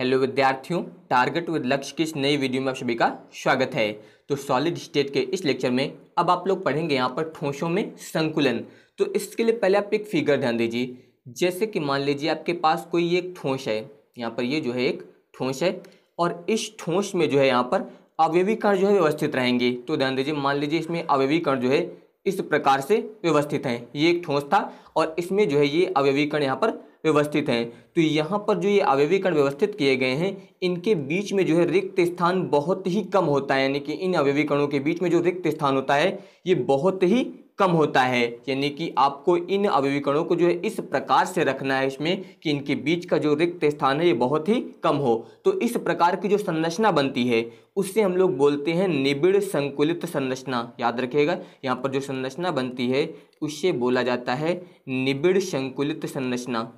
hello विद्यार्थियों target with लक्ष्य की इस नई वीडियो में आप सभी का स्वागत है तो सॉलिड स्टेट के इस लेक्चर में अब आप लोग पढ़ेंगे यहाँ पर ठोसों में संकुलन तो इसके लिए पहले आप एक फिगर ध्यान दीजिए जैसे कि मान लीजिए आपके पास कोई एक ठोस है यहाँ पर ये जो है एक ठोस है और इस ठोस में जो है यहाँ पर अवयवीकरण जो है व्यवस्थित रहेंगे तो ध्यान दीजिए मान लीजिए इसमें अवयवीकरण जो है इस प्रकार से व्यवस्थित हैं ये एक ठोस था और इसमें जो है ये अवयवीकरण यहाँ पर व्यवस्थित हैं तो यहाँ पर जो ये अवयवीकरण व्यवस्थित किए गए हैं इनके बीच में जो है रिक्त स्थान बहुत ही कम होता है यानी कि इन अवयवीकरणों के बीच में जो रिक्त स्थान होता है ये बहुत ही कम होता है यानी कि आपको इन अवयवीकरणों को जो है इस प्रकार से रखना है इसमें कि इनके बीच का जो रिक्त स्थान है ये बहुत ही कम हो तो इस प्रकार की जो संरचना बनती है उससे हम लोग बोलते हैं निबिड़ संकुलित संरचना याद रखिएगा यहाँ पर जो संरचना बनती है उससे बोला जाता है निबिड़ संकुलित संरचना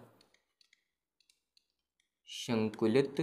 संकुलित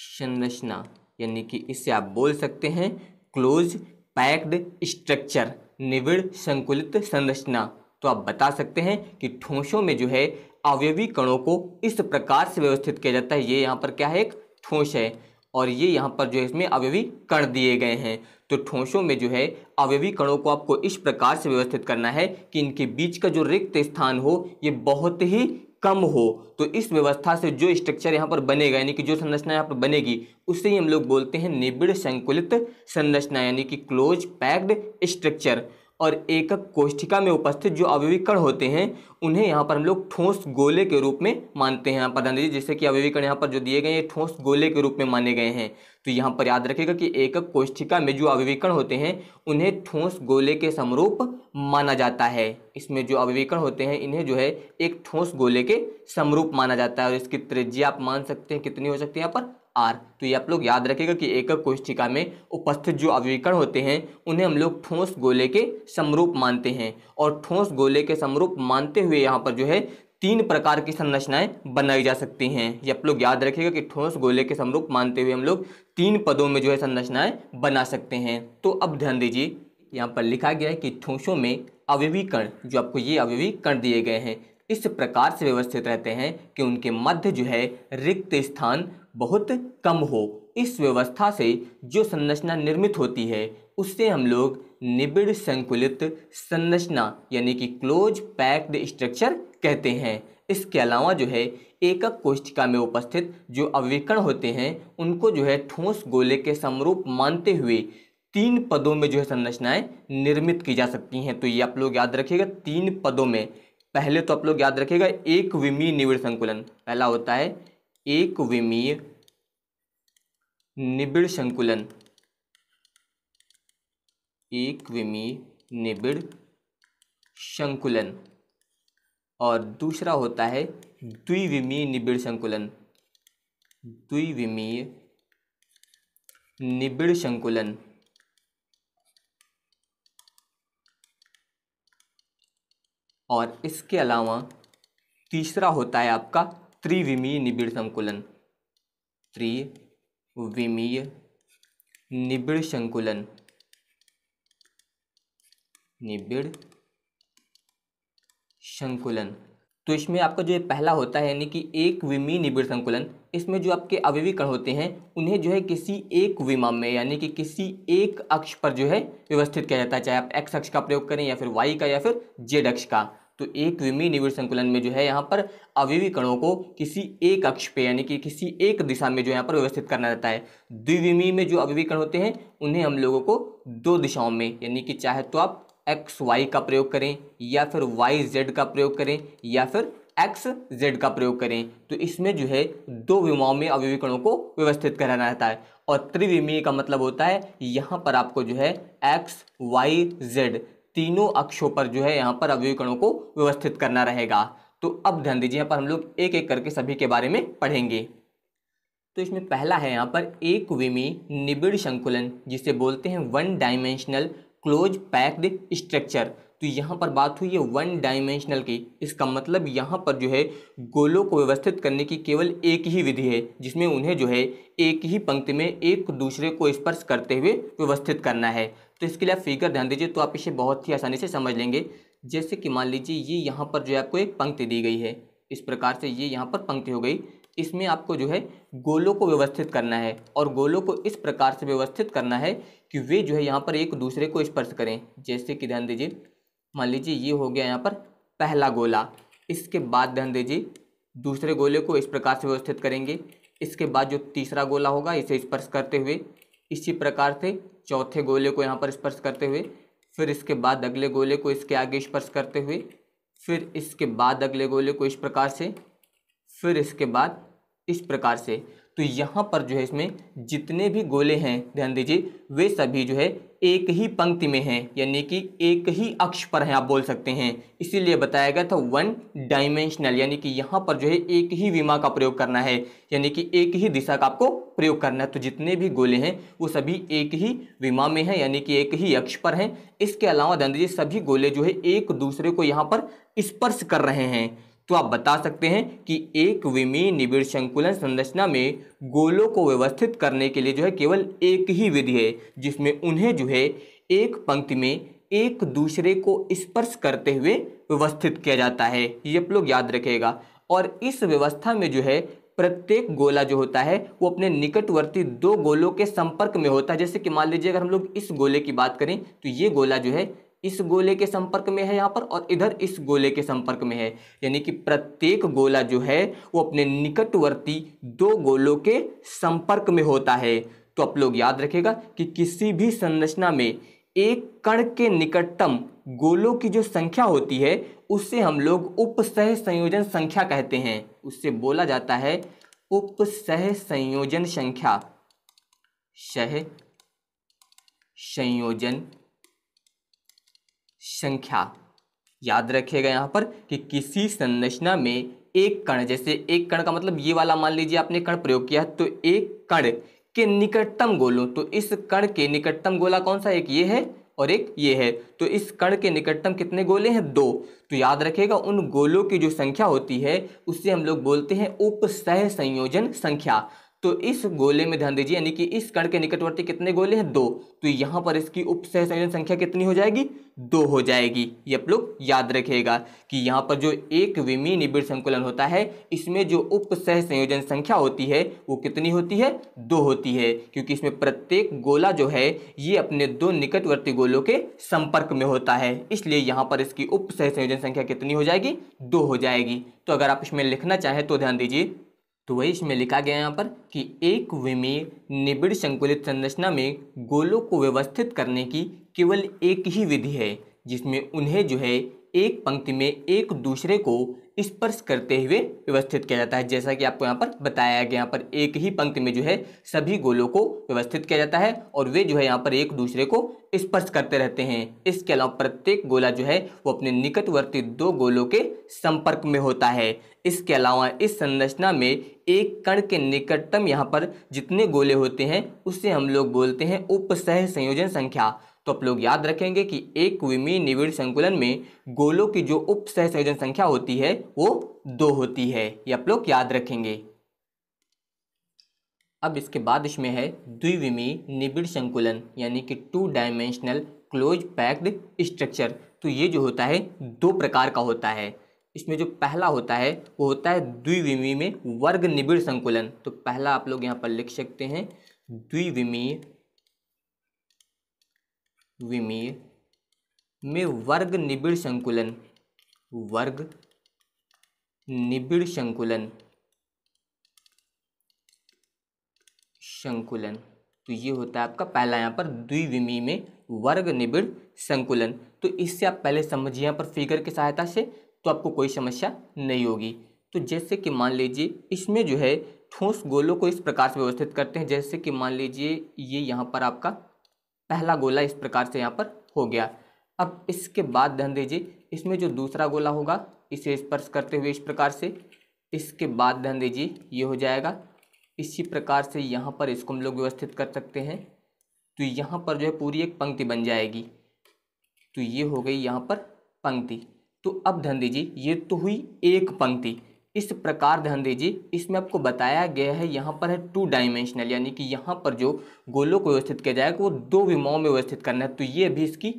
संरचना यानी कि इसे आप बोल सकते हैं क्लोज पैक्ड स्ट्रक्चर निविड़ संकुलित संरचना तो आप बता सकते हैं कि ठोसों में जो है अवयवी कणों को इस प्रकार से व्यवस्थित किया जाता है ये यहाँ पर क्या है एक ठोस है और ये यहाँ पर जो है इसमें अवयवी कण दिए गए हैं तो ठोसों में जो है अवयवी कणों को आपको इस प्रकार से व्यवस्थित करना है कि इनके बीच का जो रिक्त स्थान हो ये बहुत ही कम हो तो इस व्यवस्था से जो स्ट्रक्चर यहाँ पर बनेगा यानी कि जो संरचना यहाँ पर बनेगी उसे ही हम लोग बोलते हैं निबिड़ संकुलित संरचना यानी कि क्लोज पैक्ड स्ट्रक्चर और एकक कोष्ठिका में उपस्थित जो अवयवीकरण होते हैं उन्हें यहाँ पर हम लोग ठोस गोले के रूप में मानते हैं यहाँ पर ध्यान जैसे कि अवयवीकरण यहाँ पर जो दिए गए हैं ठोस गोले के रूप में माने गए हैं तो यहाँ पर याद रखेगा कि एकक कोष्ठिका में जो अवयवीकरण होते हैं उन्हें ठोस गोले के समरूप माना जाता है इसमें जो अवयवीकरण होते हैं इन्हें जो है एक ठोस गोले के समरूप माना जाता है और इसकी त्रिज्या आप मान सकते हैं कितनी हो सकती है यहाँ पर आर तो ये आप लोग याद रखेगा कि एकक कोष्ठिका में उपस्थित जो अवयवीकरण होते हैं उन्हें हम लोग ठोस गोले के समरूप मानते हैं और ठोस गोले के समरूप मानते हुए यहाँ पर जो है तीन प्रकार की संरचनाएं बनाई जा सकती हैं ये आप लोग याद रखेगा कि ठोस गोले के समरूप मानते हुए हम लोग तीन पदों में जो है संरचनाएं बना सकते हैं तो अब ध्यान दीजिए यहाँ पर लिखा गया है कि ठोसों में अवयवीकरण जो आपको ये अवयवीकरण दिए गए हैं इस प्रकार से व्यवस्थित रहते हैं कि उनके मध्य जो है रिक्त स्थान बहुत कम हो इस व्यवस्था से जो संरचना निर्मित होती है उससे हम लोग निबिड़ संकुलित संरचना यानी कि क्लोज पैक्ड स्ट्रक्चर कहते हैं इसके अलावा जो है एकक कोष्टिका में उपस्थित जो अविकण होते हैं उनको जो है ठोस गोले के समरूप मानते हुए तीन पदों में जो है संरचनाएं निर्मित की जा सकती हैं तो ये आप लोग याद रखिएगा तीन पदों में पहले तो आप लोग याद रखिएगा एक विमी निविड़ संकुलन पहला होता है एक विमीय निबिड़ संकुलन एक विमीय निबिड़ संकुलन और दूसरा होता है द्विविमीय निबिड़ संकुलन द्विविमीय निबिड़ संकुलन और इसके अलावा तीसरा होता है आपका त्रिविमीय निबिड़ संकुलन त्रिविमीय निबिड़ संकुलन निबिड़ संकुलन तो इसमें आपका जो पहला होता है यानी कि एक विमी निबिड़ संकुलन इसमें जो आपके अवयवीकरण होते हैं उन्हें जो है किसी एक विमा में यानी कि किसी एक अक्ष पर जो है व्यवस्थित किया जाता है चाहे आप एक्स अक्ष का प्रयोग करें या फिर वाई का या फिर जेड अक्ष का तो एक विमी निविड़ संकुलन में जो है यहाँ पर अविवी कणों को किसी एक अक्ष पे यानी कि किसी एक दिशा में जो यहाँ पर व्यवस्थित करना रहता है द्विविमी में जो अविवी कण होते हैं उन्हें हम लोगों को दो दिशाओं में यानी कि चाहे तो आप एक्स वाई का प्रयोग करें या फिर वाई जेड का प्रयोग करें या फिर एक्स जेड का प्रयोग करें तो इसमें जो है दो विमाओं में अविवीकरणों को व्यवस्थित कराना रहता है और त्रिविमीय का मतलब होता है यहाँ पर आपको जो है एक्स वाई जेड तीनों अक्षों पर जो है यहाँ पर अवयवी कणों को व्यवस्थित करना रहेगा तो अब ध्यान दीजिए यहाँ पर हम लोग एक एक करके सभी के बारे में पढ़ेंगे तो इसमें पहला है यहाँ पर एक विमी निबिड़ संकुलन जिसे बोलते हैं one dimensional close packed structure तो यहाँ पर बात हुई है वन डायमेंशनल की इसका मतलब यहाँ पर जो है गोलों को व्यवस्थित करने की केवल एक ही विधि है जिसमें उन्हें जो है एक ही पंक्ति में एक दूसरे को स्पर्श करते हुए व्यवस्थित करना है तो इसके लिए आप फिगर ध्यान दीजिए तो आप इसे बहुत ही आसानी से समझ लेंगे जैसे कि मान लीजिए ये यहाँ पर जो है आपको एक पंक्ति दी गई है इस प्रकार से ये यहाँ पर पंक्ति हो गई इसमें आपको जो है गोलों को व्यवस्थित करना है और गोलों को इस प्रकार से व्यवस्थित करना है कि वे जो है यहाँ पर एक दूसरे को स्पर्श करें जैसे कि ध्यान दीजिए मान लीजिए ये हो गया यहाँ पर पहला गोला इसके बाद ध्यान दीजिए दूसरे गोले को इस प्रकार से व्यवस्थित करेंगे इसके बाद जो तीसरा गोला होगा इसे स्पर्श करते हुए इसी प्रकार से चौथे गोले को यहाँ पर स्पर्श करते हुए फिर इसके बाद अगले गोले को इसके आगे स्पर्श करते हुए फिर इसके बाद अगले गोले को इस प्रकार से फिर इसके बाद इस प्रकार से तो यहाँ पर जो है इसमें जितने भी गोले हैं ध्यान दीजिए वे सभी जो है एक ही पंक्ति में हैं यानी कि एक ही अक्ष पर हैं आप बोल सकते हैं इसीलिए बताया गया था वन डायमेंशनल यानी कि यहाँ पर जो है एक ही विमा का प्रयोग करना है यानी कि एक ही दिशा का आपको प्रयोग करना है तो जितने भी गोले हैं वो सभी एक ही विमा में हैं यानी कि एक ही अक्ष पर हैं इसके अलावा ध्यान दीजिए सभी गोले जो है एक दूसरे को यहाँ पर स्पर्श कर रहे हैं तो आप बता सकते हैं कि एक विमी निबिड़ संकुलन संरचना में गोलों को व्यवस्थित करने के लिए जो है केवल एक ही विधि है जिसमें उन्हें जो है एक पंक्ति में एक दूसरे को स्पर्श करते हुए व्यवस्थित किया जाता है ये आप लोग याद रखेगा और इस व्यवस्था में जो है प्रत्येक गोला जो होता है वो अपने निकटवर्ती दो गोलों के संपर्क में होता है जैसे कि मान लीजिए अगर हम लोग इस गोले की बात करें तो ये गोला जो है इस गोले के संपर्क में है यहाँ पर और इधर इस गोले के संपर्क में है यानी कि प्रत्येक गोला जो है वो अपने निकटवर्ती दो गोलों के संपर्क में होता है तो आप लोग याद रखेगा कि किसी भी संरचना में एक कण के निकटतम गोलों की जो संख्या होती है उससे हम लोग उपसह संयोजन संख्या कहते हैं उससे बोला जाता है उपसह संयोजन संख्या सह संयोजन संख्या याद रखिएगा यहाँ पर कि किसी संरचना में एक कण जैसे एक कण का मतलब ये वाला मान लीजिए आपने कण प्रयोग किया तो एक कण के निकटतम गोलों तो इस कण के निकटतम गोला कौन सा एक ये है और एक ये है तो इस कण के निकटतम कितने गोले हैं दो तो याद रखेगा उन गोलों की जो संख्या होती है उसे हम लोग बोलते हैं उपसह संयोजन संख्या तो इस गोले में ध्यान दीजिए यानी कि इस कण के निकटवर्ती कितने गोले हैं दो तो यहाँ पर इसकी उप संयोजन संख्या कितनी हो जाएगी दो हो जाएगी ये आप लोग याद रखिएगा कि यहाँ पर जो एक विमी निबिड़ संकुलन होता है इसमें जो उप संयोजन संख्या होती है वो कितनी होती है दो होती है क्योंकि इसमें प्रत्येक गोला जो है ये अपने दो निकटवर्ती गोलों के संपर्क में होता है इसलिए यहाँ पर इसकी उप संयोजन संख्या कितनी हो जाएगी दो हो जाएगी तो अगर आप इसमें लिखना चाहें तो ध्यान दीजिए तो वही इसमें लिखा गया यहाँ पर कि एक विमीय निबिड़ संकुलित संरचना में गोलों को व्यवस्थित करने की केवल एक ही विधि है जिसमें उन्हें जो है एक पंक्ति में एक दूसरे को स्पर्श करते हुए व्यवस्थित किया जाता है जैसा कि आपको यहाँ पर बताया गया यहाँ पर एक ही पंक्ति में जो है सभी गोलों को व्यवस्थित किया जाता है और वे जो है यहाँ पर एक दूसरे को स्पर्श करते रहते हैं इसके अलावा प्रत्येक गोला जो है वो अपने निकटवर्ती दो गोलों के संपर्क में होता है इसके अलावा इस संरचना में एक कण के निकटतम यहाँ पर जितने गोले होते हैं उसे हम लोग बोलते हैं उपसह संयोजन संख्या तो आप लोग याद रखेंगे कि एक विमीय निविड़ संकुलन में गोलों की जो उप सहसंयोजन संख्या होती है वो दो होती है ये आप लोग याद रखेंगे अब इसके बाद इसमें है द्विविमी निबिड़ संकुलन यानी कि two dimensional close packed structure तो ये जो होता है दो प्रकार का होता है इसमें जो पहला होता है वो होता है द्विविमी में वर्ग निबिड़ संकुलन तो पहला आप लोग यहाँ पर लिख सकते हैं द्विविमी विमीय में वर्ग निबिड़ संकुलन वर्ग निबिड़ संकुलन संकुलन तो ये होता है आपका पहला यहाँ पर द्विविमी में वर्ग निबिड़ संकुलन तो इससे आप पहले समझिए यहाँ पर फिगर की सहायता से तो आपको कोई समस्या नहीं होगी तो जैसे कि मान लीजिए इसमें जो है ठोस गोलों को इस प्रकार से व्यवस्थित करते हैं जैसे कि मान लीजिए ये यहाँ पर आपका पहला गोला इस प्रकार से यहाँ पर हो गया अब इसके बाद ध्यान दीजिए इसमें जो दूसरा गोला होगा इसे स्पर्श करते हुए इस प्रकार से इसके बाद ध्यान दीजिए ये हो जाएगा इसी प्रकार से यहाँ पर इसको हम लोग व्यवस्थित कर सकते हैं तो यहाँ पर जो है पूरी एक पंक्ति बन जाएगी तो ये हो गई यहाँ पर पंक्ति तो अब ध्यान दीजिए ये तो हुई एक पंक्ति इस प्रकार ध्यान दीजिए इसमें आपको बताया गया है यहाँ पर है टू डायमेंशनल यानी कि यहाँ पर जो गोलों को व्यवस्थित किया जाएगा वो दो विमाओं में व्यवस्थित करना है तो ये भी इसकी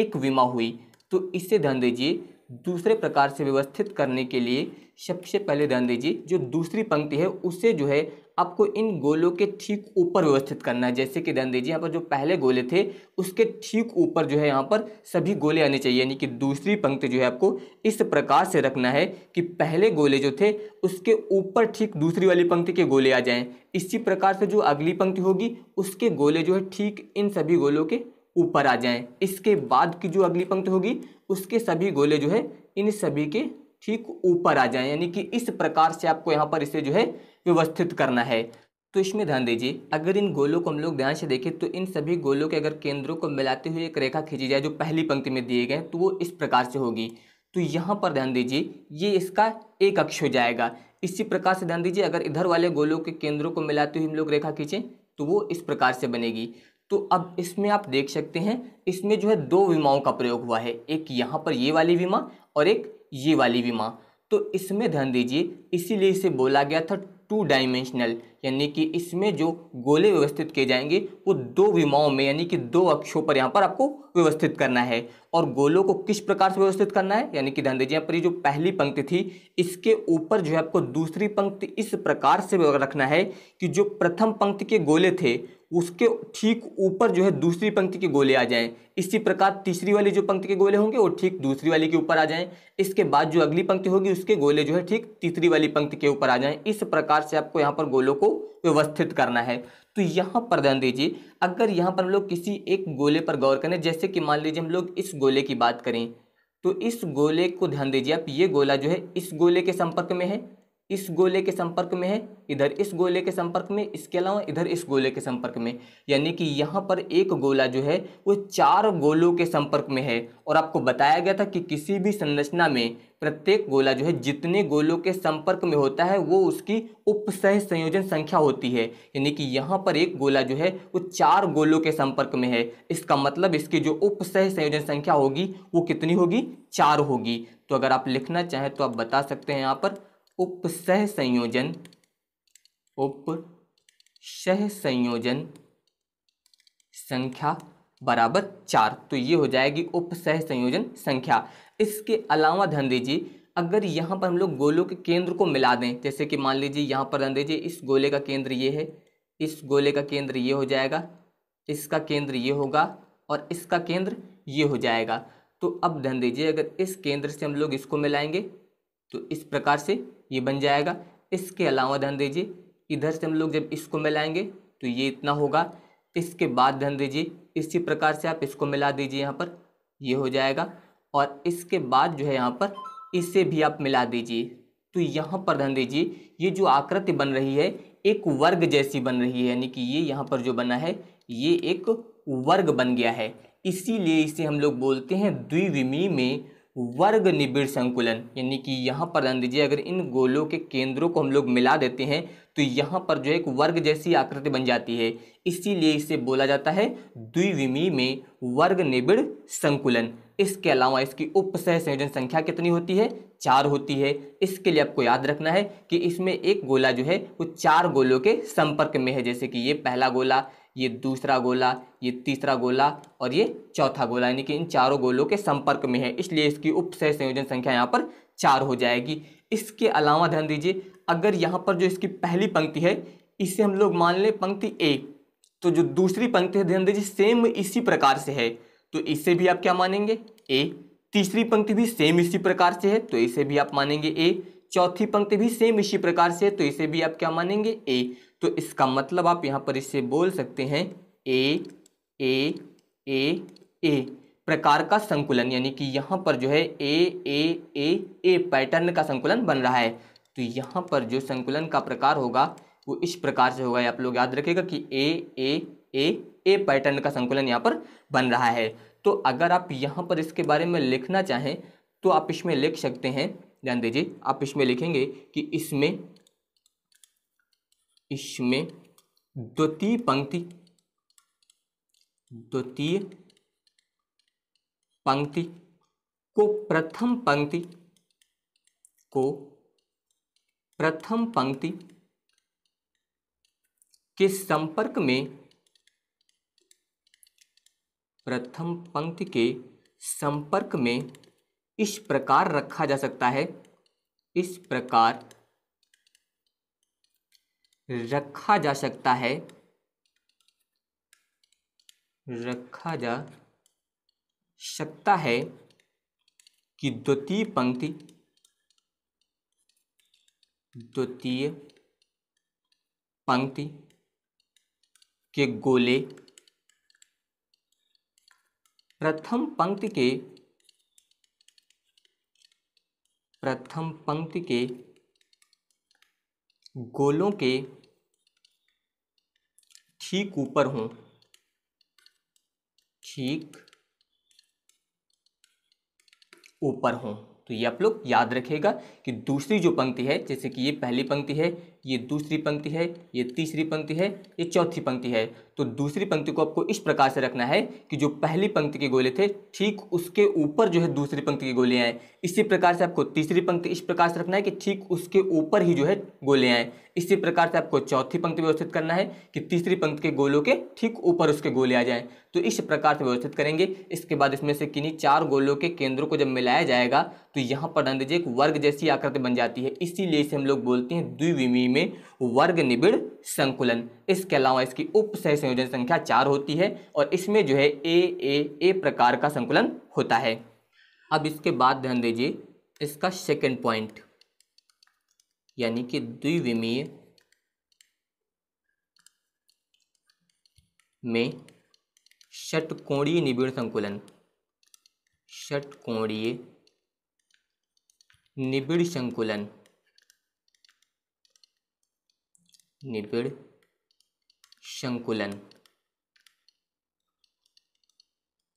एक विमा हुई तो इससे ध्यान दीजिए दूसरे प्रकार से व्यवस्थित करने के लिए सबसे पहले ध्यान दीजिए जो दूसरी पंक्ति है उससे जो है आपको इन गोलों के ठीक ऊपर व्यवस्थित करना है जैसे कि ध्यान दीजिए यहाँ पर जो पहले गोले थे उसके ठीक ऊपर जो है यहाँ पर सभी गोले आने चाहिए यानी कि दूसरी पंक्ति जो है आपको इस प्रकार से रखना है कि पहले गोले जो थे उसके ऊपर ठीक दूसरी वाली पंक्ति के गोले आ जाएं इसी प्रकार से जो अगली पंक्ति होगी उसके गोले जो है ठीक इन सभी गोलों के ऊपर आ जाएँ इसके बाद की जो अगली पंक्ति होगी उसके सभी गोले जो है इन सभी के ठीक ऊपर आ जाए यानी कि इस प्रकार से आपको यहाँ पर इसे जो है व्यवस्थित करना है तो इसमें ध्यान दीजिए अगर इन गोलों को हम लोग ध्यान से देखें तो इन सभी गोलों के अगर केंद्रों को मिलाते हुए एक रेखा खींची जाए जो पहली पंक्ति में दिए गए तो वो इस प्रकार से होगी तो यहाँ पर ध्यान दीजिए ये इसका एक अक्ष हो जाएगा इसी प्रकार से ध्यान दीजिए अगर इधर वाले गोलों के केंद्रों को मिलाते हुए हम लोग रेखा खींचें तो वो इस प्रकार से बनेगी तो अब इसमें आप देख सकते हैं इसमें जो है दो विमाओं का प्रयोग हुआ है एक यहाँ पर ये वाली विमा और एक ये वाली विमा तो इसमें ध्यान दीजिए इसीलिए इसे बोला गया था टू डायमेंशनल यानी कि इसमें जो गोले व्यवस्थित किए जाएंगे वो दो विमाओं में यानी कि दो अक्षों पर यहाँ पर आपको व्यवस्थित करना है और गोलों को किस प्रकार से व्यवस्थित करना है यानी कि ध्यान दीजिए यहाँ पर जो पहली पंक्ति थी इसके ऊपर जो है आपको दूसरी पंक्ति इस प्रकार से रखना है कि जो प्रथम पंक्ति के गोले थे उसके ठीक ऊपर जो है दूसरी पंक्ति के गोले आ जाएं इसी प्रकार तीसरी वाली जो पंक्ति के गोले होंगे वो ठीक दूसरी वाली के ऊपर आ जाएं इसके बाद जो अगली पंक्ति होगी उसके गोले जो है ठीक तीसरी वाली पंक्ति के ऊपर आ जाएं इस प्रकार से आपको यहाँ पर गोलों को व्यवस्थित करना है तो यहाँ पर ध्यान दीजिए अगर यहाँ पर हम लोग किसी एक गोले पर गौर करें जैसे कि मान लीजिए हम लोग इस गोले की बात करें तो इस गोले को ध्यान दीजिए आप ये गोला जो है इस गोले के संपर्क में है इस गोले के संपर्क में है इधर इस गोले के संपर्क में इसके अलावा इधर इस गोले के संपर्क में यानी कि यहाँ पर एक गोला जो है वो चार गोलों के संपर्क में है और आपको बताया गया था कि किसी भी संरचना में प्रत्येक गोला जो है जितने गोलों के संपर्क में होता है वो उसकी उपसह संयोजन संख्या होती है यानी कि यहाँ पर एक गोला जो है वो चार गोलों के संपर्क में है इसका मतलब इसकी जो उपसह संयोजन संख्या होगी वो कितनी होगी चार होगी तो अगर आप लिखना चाहें तो आप बता सकते हैं यहाँ पर उपसह संयोजन उप सह संयोजन संख्या बराबर चार तो ये हो जाएगी उपसह संयोजन संख्या इसके अलावा ध्यान दीजिए अगर यहाँ पर हम लोग गोलों के केंद्र को मिला दें जैसे कि मान लीजिए यहाँ पर ध्यान दीजिए इस गोले का केंद्र ये है इस गोले का केंद्र ये हो जाएगा इसका केंद्र ये होगा और इसका केंद्र ये हो जाएगा तो अब ध्यान दीजिए अगर इस केंद्र से हम लोग इसको मिलाएंगे तो इस प्रकार से ये बन जाएगा इसके अलावा ध्यान दीजिए इधर से हम लोग जब इसको मिलाएंगे तो ये इतना होगा इसके बाद ध्यान दीजिए इसी प्रकार से आप इसको मिला दीजिए यहाँ पर ये हो जाएगा और इसके बाद जो है यहाँ पर इसे भी आप मिला दीजिए तो यहाँ पर ध्यान दीजिए ये जो आकृति बन रही है एक वर्ग जैसी बन रही है यानी कि ये यहाँ पर जो बना है ये एक वर्ग बन गया है इसीलिए इसे हम लोग बोलते हैं द्विविमी में वर्ग निबिड़ संकुलन यानी कि यहाँ पर ध्यान दीजिए अगर इन गोलों के केंद्रों को हम लोग मिला देते हैं तो यहाँ पर जो एक वर्ग जैसी आकृति बन जाती है इसीलिए इसे बोला जाता है द्विविमी में वर्ग निबिड़ संकुलन इसके अलावा इसकी उपसह संयोजन संख्या कितनी होती है चार होती है इसके लिए आपको याद रखना है कि इसमें एक गोला जो है वो चार गोलों के संपर्क में है जैसे कि ये पहला गोला ये दूसरा गोला ये तीसरा गोला और ये चौथा गोला यानी कि इन चारों गोलों के संपर्क में है इसलिए इसकी उपसह संयोजन संख्या यहाँ पर चार हो जाएगी इसके अलावा ध्यान दीजिए अगर यहाँ पर जो इसकी पहली पंक्ति है इसे हम लोग मान लें पंक्ति ए तो जो दूसरी पंक्ति है ध्यान दीजिए सेम इसी प्रकार से है तो इसे भी आप क्या मानेंगे ए तीसरी पंक्ति भी सेम इसी प्रकार से है तो इसे भी आप मानेंगे ए चौथी पंक्ति भी सेम इसी प्रकार से है तो इसे भी आप क्या मानेंगे ए तो इसका मतलब आप यहाँ पर इससे बोल सकते हैं ए ए ए ए प्रकार का संकुलन यानी कि यहाँ पर जो है ए ए ए ए पैटर्न का संकुलन बन रहा है तो यहाँ पर जो संकुलन का प्रकार होगा वो इस प्रकार से होगा आप लोग याद रखेगा कि ए ए ए ए पैटर्न का संकुलन यहाँ पर बन रहा है तो अगर आप यहाँ पर इसके बारे में लिखना चाहें तो आप इसमें लिख सकते हैं ध्यान दीजिए आप इसमें लिखेंगे कि इसमें इसमें द्वितीय पंक्ति द्वितीय पंक्ति को प्रथम पंक्ति को प्रथम पंक्ति के संपर्क में प्रथम पंक्ति के संपर्क में इस प्रकार रखा जा सकता है इस प्रकार रखा जा सकता है रखा जा सकता है कि द्वितीय पंक्ति द्वितीय पंक्ति के गोले प्रथम पंक्ति के प्रथम पंक्ति के गोलों के ठीक ऊपर हूं ठीक ऊपर हूं तो ये आप लोग याद रखेगा कि दूसरी जो पंक्ति है जैसे कि ये पहली पंक्ति है ये दूसरी पंक्ति है ये तीसरी पंक्ति है ये चौथी पंक्ति है तो दूसरी पंक्ति को आपको इस प्रकार से रखना है कि जो पहली पंक्ति के गोले थे ठीक उसके ऊपर जो है दूसरी पंक्ति के गोले आए इसी प्रकार से आपको तीसरी पंक्ति इस प्रकार से रखना है कि ठीक उसके ऊपर ही जो है गोले आए इसी प्रकार से आपको चौथी पंक्ति व्यवस्थित करना है कि तीसरी पंक्ति के गोलों के ठीक ऊपर उसके गोले आ जाएं तो इस प्रकार से व्यवस्थित करेंगे इसके बाद इसमें से किन्हीं चार गोलों के केंद्रों को जब मिलाया जाएगा तो यहाँ पर ध्यान दीजिए एक वर्ग जैसी आकृति बन जाती है इसीलिए इसे हम लोग बोलते हैं द्विविमीय में वर्ग निबिड़ संकुलन इसके अलावा इसकी उप सह संयोजन संख्या चार होती है और इसमें जो है ए ए ए प्रकार का संकुलन होता है अब इसके बाद ध्यान दीजिए इसका सेकंड पॉइंट यानी कि द्विविमीय में षटकोणीय निबिड़ संकुलन षटकोणीय निबिड़ संकुलन निबिड़ संकुलन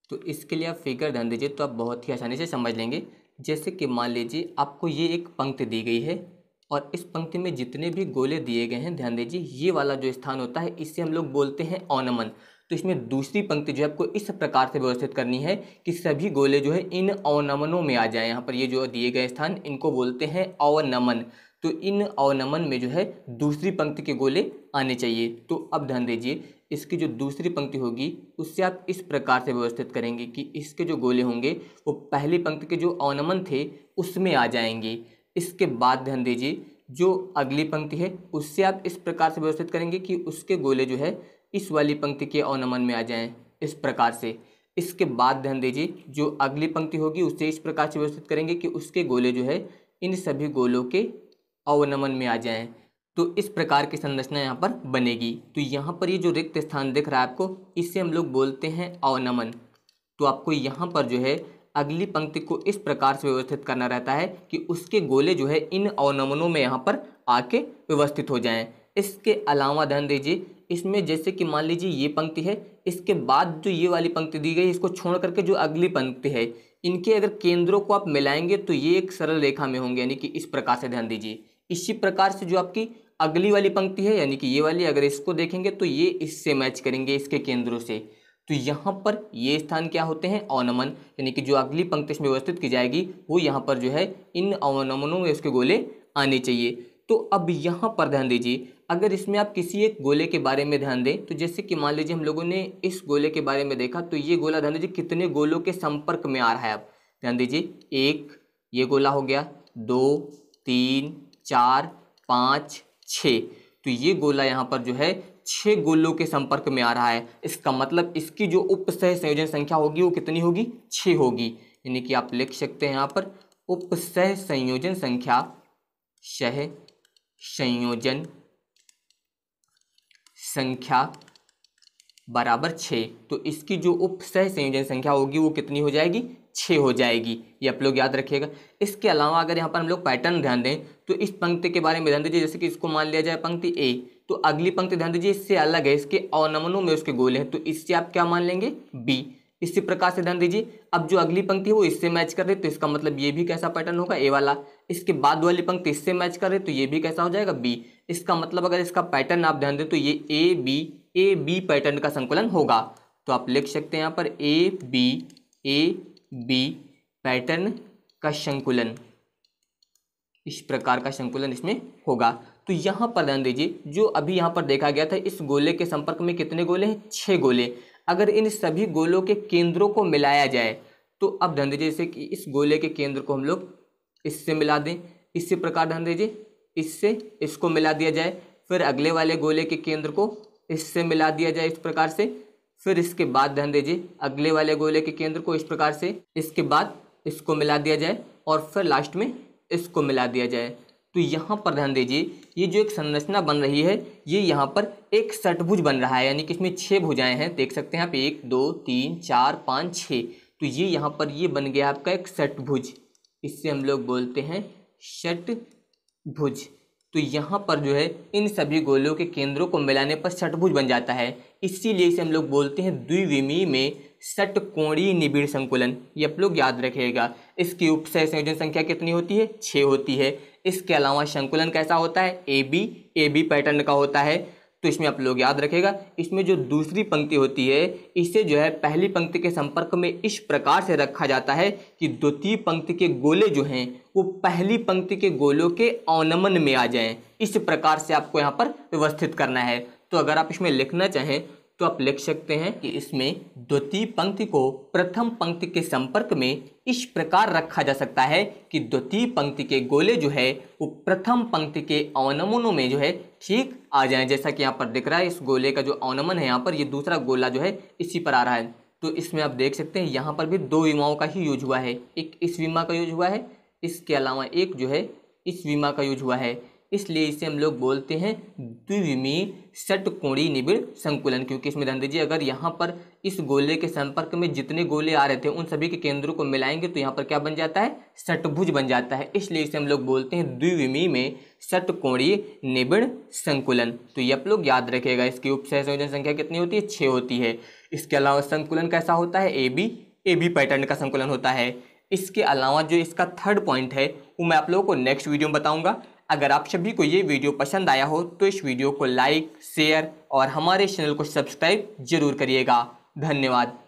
तो इसके लिए आप फिगर ध्यान दीजिए तो आप बहुत ही आसानी से समझ लेंगे जैसे कि मान लीजिए आपको ये एक पंक्ति दी गई है और इस पंक्ति में जितने भी गोले दिए गए हैं ध्यान दीजिए ये वाला जो स्थान होता है इससे हम लोग बोलते हैं ऑनमन तो इसमें दूसरी पंक्ति जो है आपको इस प्रकार से व्यवस्थित करनी है कि सभी गोले जो है इन अवनमनों में आ जाए यहाँ पर ये जो दिए गए स्थान इनको बोलते हैं अवनमन तो इन अवनमन में जो है दूसरी पंक्ति के गोले आने चाहिए तो अब ध्यान दीजिए इसकी जो दूसरी पंक्ति होगी उससे आप इस प्रकार से व्यवस्थित करेंगे कि इसके जो गोले होंगे वो पहली पंक्ति के जो अवनमन थे उसमें आ जाएंगे इसके बाद ध्यान दीजिए जो अगली पंक्ति है उससे आप इस प्रकार से व्यवस्थित करेंगे कि उसके गोले जो है इस वाली पंक्ति के अवनमन में आ जाएँ इस प्रकार से इसके बाद ध्यान दीजिए जो अगली पंक्ति होगी उससे इस प्रकार से व्यवस्थित करेंगे कि उसके गोले जो है इन सभी गोलों के अवनमन में आ जाएं तो इस प्रकार की संरचना यहाँ पर बनेगी तो यहाँ पर ये यह जो रिक्त स्थान दिख रहा है आपको इससे हम लोग बोलते हैं अवनमन तो आपको यहाँ पर जो है अगली पंक्ति को इस प्रकार से व्यवस्थित करना रहता है कि उसके गोले जो है इन अवनमनों में यहाँ पर आके व्यवस्थित हो जाएं इसके अलावा ध्यान दीजिए इसमें जैसे कि मान लीजिए ये पंक्ति है इसके बाद जो ये वाली पंक्ति दी गई इसको छोड़ करके जो अगली पंक्ति है इनके अगर केंद्रों को आप मिलाएंगे तो ये एक सरल रेखा में होंगे यानी कि इस प्रकार से ध्यान दीजिए इसी प्रकार से जो आपकी अगली वाली पंक्ति है यानी कि ये वाली अगर इसको देखेंगे तो ये इससे मैच करेंगे इसके केंद्रों से तो यहाँ पर ये स्थान क्या होते हैं अवनमन यानी कि जो अगली पंक्ति इसमें व्यवस्थित की जाएगी वो यहाँ पर जो है इन अवनमनों में उसके गोले आने चाहिए तो अब यहाँ पर ध्यान दीजिए अगर इसमें आप किसी एक गोले के बारे में ध्यान दें तो जैसे कि मान लीजिए हम लोगों ने इस गोले के बारे में देखा तो ये गोला ध्यान दीजिए कितने गोलों के संपर्क में आ रहा है अब ध्यान दीजिए एक ये गोला हो गया दो तीन चार पाँच छ तो ये गोला यहाँ पर जो है छः गोलों के संपर्क में आ रहा है इसका मतलब इसकी जो उपसह संयोजन संख्या होगी वो कितनी होगी छ होगी यानी कि आप लिख सकते हैं यहाँ पर उपसह संयोजन संख्या सह संयोजन संख्या बराबर छः तो इसकी जो उपसह संयोजन संख्या होगी वो कितनी हो जाएगी छः हो जाएगी ये आप लोग याद रखिएगा इसके अलावा अगर यहाँ पर हम लोग पैटर्न ध्यान दें तो इस पंक्ति के बारे में ध्यान दीजिए जैसे कि इसको मान लिया जाए पंक्ति ए तो अगली पंक्ति ध्यान दीजिए इससे अलग है इसके अवनमनों में उसके गोले हैं तो इससे आप क्या मान लेंगे बी इसी प्रकार से ध्यान दीजिए अब जो अगली पंक्ति है वो इससे मैच कर रहे तो इसका मतलब ये भी कैसा पैटर्न होगा ए वाला इसके बाद वाली पंक्ति इससे मैच कर रहे तो ये भी कैसा हो जाएगा बी इसका मतलब अगर इसका पैटर्न आप ध्यान दें तो ये A B A B pattern का संकुलन होगा तो आप लिख सकते हैं यहाँ पर A B A B pattern का संकुलन इस प्रकार का संकुलन इसमें होगा तो यहाँ पर ध्यान दीजिए जो अभी यहाँ पर देखा गया था इस गोले के संपर्क में कितने गोले हैं छः गोले अगर इन सभी गोलों के केंद्रों को मिलाया जाए तो अब ध्यान दीजिए जैसे कि इस गोले के केंद्र को हम लोग इससे मिला दें इसी प्रकार ध्यान दीजिए इससे इसको मिला दिया जाए फिर अगले वाले गोले के केंद्र को इससे मिला दिया जाए इस प्रकार से फिर इसके बाद ध्यान दीजिए अगले वाले गोले के केंद्र को इस प्रकार से इसके बाद इसको मिला दिया जाए और फिर लास्ट में इसको मिला दिया जाए तो यहाँ पर ध्यान दीजिए ये जो एक संरचना बन रही है ये यहाँ पर एक सटभुज बन रहा है यानी कि इसमें छः भुजाएं हैं देख सकते हैं आप एक दो तीन चार पाँच छः तो ये यहाँ पर ये बन गया आपका एक सटभुज इससे हम लोग बोलते हैं शटभुज तो यहाँ पर जो है इन सभी गोलों के केंद्रों को मिलाने पर षटभुज बन जाता है इसीलिए इसे हम लोग बोलते हैं द्विविमी में षटकोणीय निबिड़ संकुलन ये आप लोग याद रखिएगा इसकी उपसह संयोजन संख्या कितनी होती है छः होती है इसके अलावा संकुलन कैसा होता है A B A B pattern का होता है तो इसमें आप लोग याद रखेगा इसमें जो दूसरी पंक्ति होती है इसे जो है पहली पंक्ति के संपर्क में इस प्रकार से रखा जाता है कि द्वितीय पंक्ति के गोले जो हैं वो पहली पंक्ति के गोलों के अवनमन में आ जाएं इस प्रकार से आपको यहाँ पर व्यवस्थित करना है तो अगर आप इसमें लिखना चाहें तो आप लिख सकते हैं कि इसमें द्वितीय पंक्ति को प्रथम पंक्ति के संपर्क में इस प्रकार रखा जा सकता है कि द्वितीय पंक्ति के गोले जो है वो प्रथम पंक्ति के अवनमनों में जो है ठीक आ जाए जैसा कि यहाँ पर दिख रहा है इस गोले का जो अवनमन है यहाँ पर ये यह दूसरा गोला जो है इसी पर आ रहा है तो इसमें आप देख सकते हैं यहाँ पर भी दो विमाओं का ही यूज हुआ है एक इस विमा का यूज हुआ है इसके अलावा एक जो है इस विमा का यूज हुआ है इसलिए इसे हम लोग बोलते हैं द्विविमीय षटकोणी निबिड़ संकुलन क्योंकि इसमें ध्यान दीजिए अगर यहाँ पर इस गोले के संपर्क में जितने गोले आ रहे थे उन सभी के केंद्रों को मिलाएंगे तो यहाँ पर क्या बन जाता है षटभुज बन जाता है इसलिए इसे हम लोग बोलते हैं द्विविमी में कोणी निबिड़ संकुलन तो ये आप लोग याद रखेगा इसकी उपसह संयोजन संख्या कितनी होती है छः होती है इसके अलावा संकुलन कैसा होता है A B A B pattern का संकुलन होता है इसके अलावा जो इसका थर्ड पॉइंट है वो मैं आप लोगों को नेक्स्ट वीडियो में बताऊंगा अगर आप सभी को ये वीडियो पसंद आया हो तो इस वीडियो को लाइक शेयर और हमारे चैनल को सब्सक्राइब जरूर करिएगा धन्यवाद